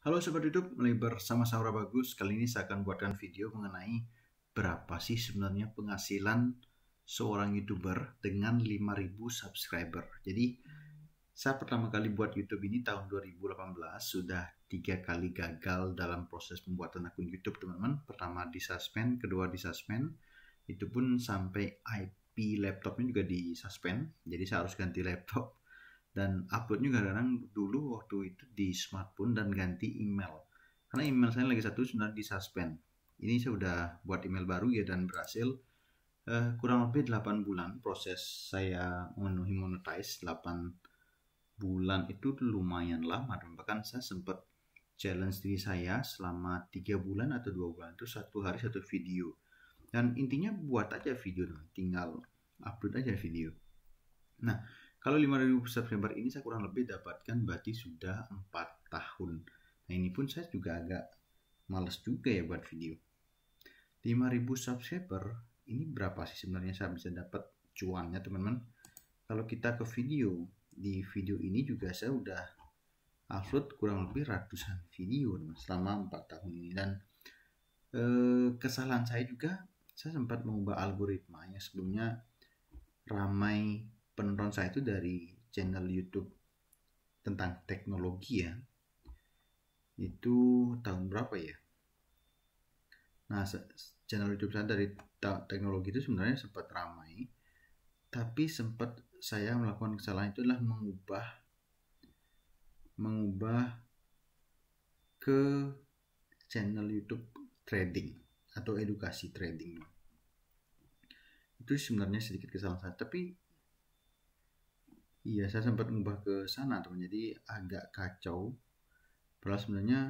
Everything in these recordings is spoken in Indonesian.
Halo Sobat YouTube, mulai bersama Saura Bagus. Kali ini saya akan buatkan video mengenai berapa sih sebenarnya penghasilan seorang YouTuber dengan 5000 subscriber. Jadi, saya pertama kali buat YouTube ini tahun 2018, sudah tiga kali gagal dalam proses pembuatan akun YouTube, teman-teman. Pertama di suspend, kedua di suspend, itu pun sampai IP laptopnya juga di suspend. Jadi saya harus ganti laptop dan uploadnya kadang-kadang dulu waktu itu di smartphone dan ganti email karena email saya lagi satu sudah di suspend ini saya udah buat email baru ya dan berhasil uh, kurang lebih 8 bulan proses saya memenuhi monetize 8 bulan itu lumayan lama dan bahkan saya sempat challenge diri saya selama 3 bulan atau 2 bulan itu satu hari satu video dan intinya buat aja video tinggal upload aja video nah kalau 5000 subscriber ini saya kurang lebih dapatkan berarti sudah 4 tahun. Nah ini pun saya juga agak males juga ya buat video. 5000 subscriber ini berapa sih sebenarnya saya bisa dapat cuannya teman-teman? Kalau kita ke video, di video ini juga saya sudah upload kurang lebih ratusan video selama 4 tahun ini dan e, kesalahan saya juga saya sempat mengubah algoritma yang sebelumnya ramai penonton saya itu dari channel YouTube tentang teknologi ya. Itu tahun berapa ya? Nah, channel YouTube saya dari teknologi itu sebenarnya sempat ramai, tapi sempat saya melakukan kesalahan itu adalah mengubah mengubah ke channel YouTube trading atau edukasi trading. Itu sebenarnya sedikit kesalahan saya, tapi Iya, saya sempat ngubah ke sana teman. Jadi agak kacau. Padahal sebenarnya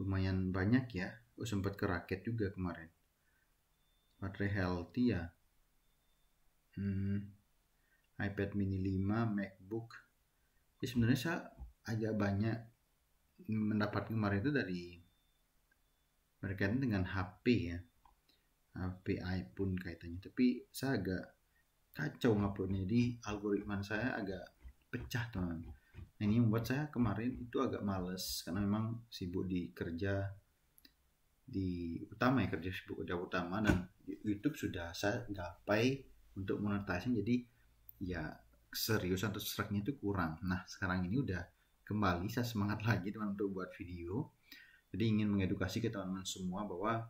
lumayan banyak ya. Oh, sempat ke raket juga kemarin. Baterai healthy ya. Hmm, iPad mini 5, MacBook. Ya sebenarnya saya agak banyak mendapat kemarin itu dari berkaitan dengan HP ya. HP iPhone kaitannya. Tapi saya agak kacau nguploadnya jadi algoritma saya agak pecah teman nah, ini membuat saya kemarin itu agak males karena memang sibuk di kerja di utama ya kerja sibuk kerja utama dan YouTube sudah saya gapai untuk monetisasi jadi ya serius atau seraknya itu kurang nah sekarang ini udah kembali saya semangat lagi teman untuk buat video jadi ingin mengedukasi ke teman-teman semua bahwa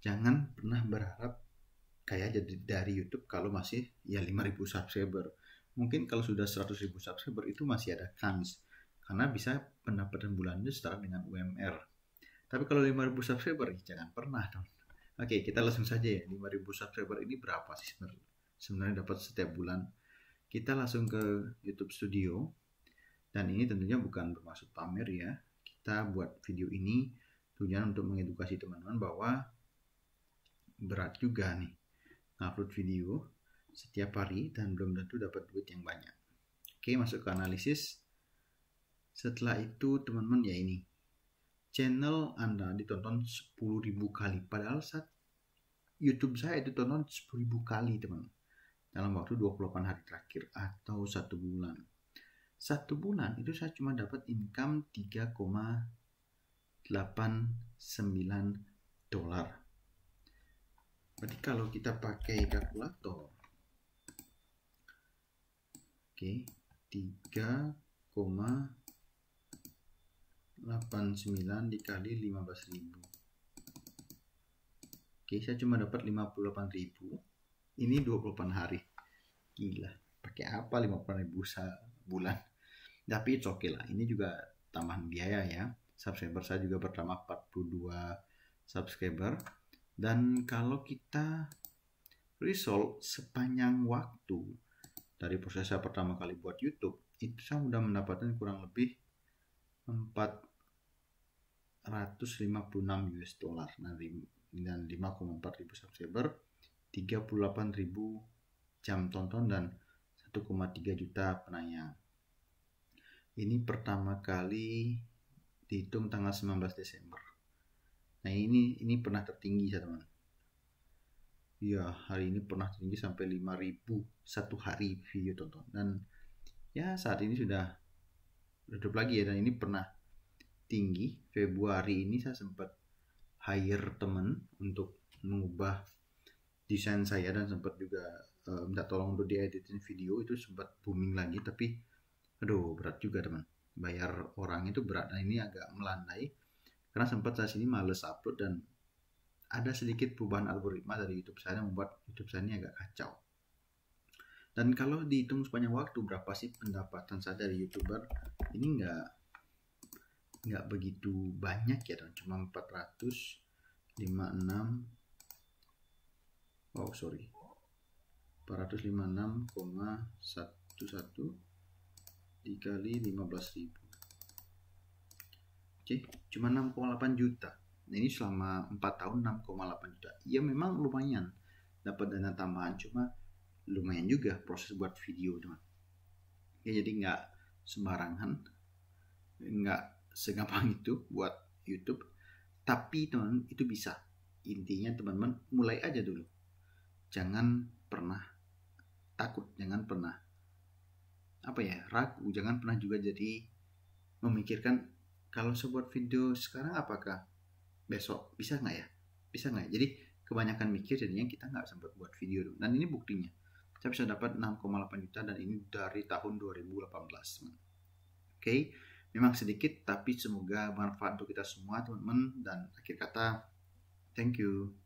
jangan pernah berharap kayak jadi dari YouTube kalau masih ya 5000 subscriber. Mungkin kalau sudah 100.000 subscriber itu masih ada kans karena bisa pendapatan bulannya setara dengan UMR. Tapi kalau 5000 subscriber jangan pernah dong. Oke, kita langsung saja ya. 5000 subscriber ini berapa sih sebenarnya? Sebenarnya dapat setiap bulan. Kita langsung ke YouTube Studio. Dan ini tentunya bukan bermaksud pamer ya. Kita buat video ini tujuan untuk mengedukasi teman-teman bahwa berat juga nih upload video setiap hari dan belum tentu dapat duit yang banyak. Oke, masuk ke analisis. Setelah itu teman-teman ya ini. Channel Anda ditonton 10.000 kali. Padahal saat YouTube saya itu tonton 10.000 kali teman. Dalam waktu 28 hari terakhir atau satu bulan. Satu bulan itu saya cuma dapat income 3,89 dolar. Berarti kalau kita pakai kalkulator, oke, okay, 3,89 dikali 15.000. Oke, okay, saya cuma dapat 58.000. Ini 28 hari. Gila, pakai apa 58.000 bulan? Tapi it's okay lah, ini juga tambahan biaya ya. Subscriber saya juga bertambah 42 subscriber dan kalau kita resolve sepanjang waktu dari proses saya pertama kali buat YouTube, itu saya sudah mendapatkan kurang lebih 456 US dollar nah, dan 5,4 ribu subscriber, 38 ribu jam tonton dan 1,3 juta penayang. Ini pertama kali dihitung tanggal 19 Desember. Nah ini ini pernah tertinggi ya teman. Iya hari ini pernah tertinggi sampai 5000 satu hari video tonton dan ya saat ini sudah redup lagi ya dan ini pernah tinggi Februari ini saya sempat hire teman untuk mengubah desain saya dan sempat juga uh, minta tolong untuk dieditin video itu sempat booming lagi tapi aduh berat juga teman bayar orang itu berat nah ini agak melandai karena sempat saya sini males upload dan ada sedikit perubahan algoritma dari YouTube saya yang membuat YouTube saya ini agak kacau. Dan kalau dihitung sepanjang waktu berapa sih pendapatan saya dari YouTuber ini nggak nggak begitu banyak ya dan cuma 456 oh sorry 456,11 dikali ribu. Oke, cuma 6,8 juta. Nah, ini selama 4 tahun 6,8 juta. Ya memang lumayan dapat dana tambahan, cuma lumayan juga proses buat video teman. Ya jadi nggak sembarangan, nggak segampang itu buat YouTube. Tapi teman itu bisa. Intinya teman-teman mulai aja dulu. Jangan pernah takut, jangan pernah apa ya ragu, jangan pernah juga jadi memikirkan kalau saya video sekarang apakah besok bisa nggak ya bisa nggak jadi kebanyakan mikir jadinya kita nggak sempat buat video dulu. dan ini buktinya saya bisa dapat 6,8 juta dan ini dari tahun 2018 oke okay? memang sedikit tapi semoga bermanfaat untuk kita semua teman-teman dan akhir kata thank you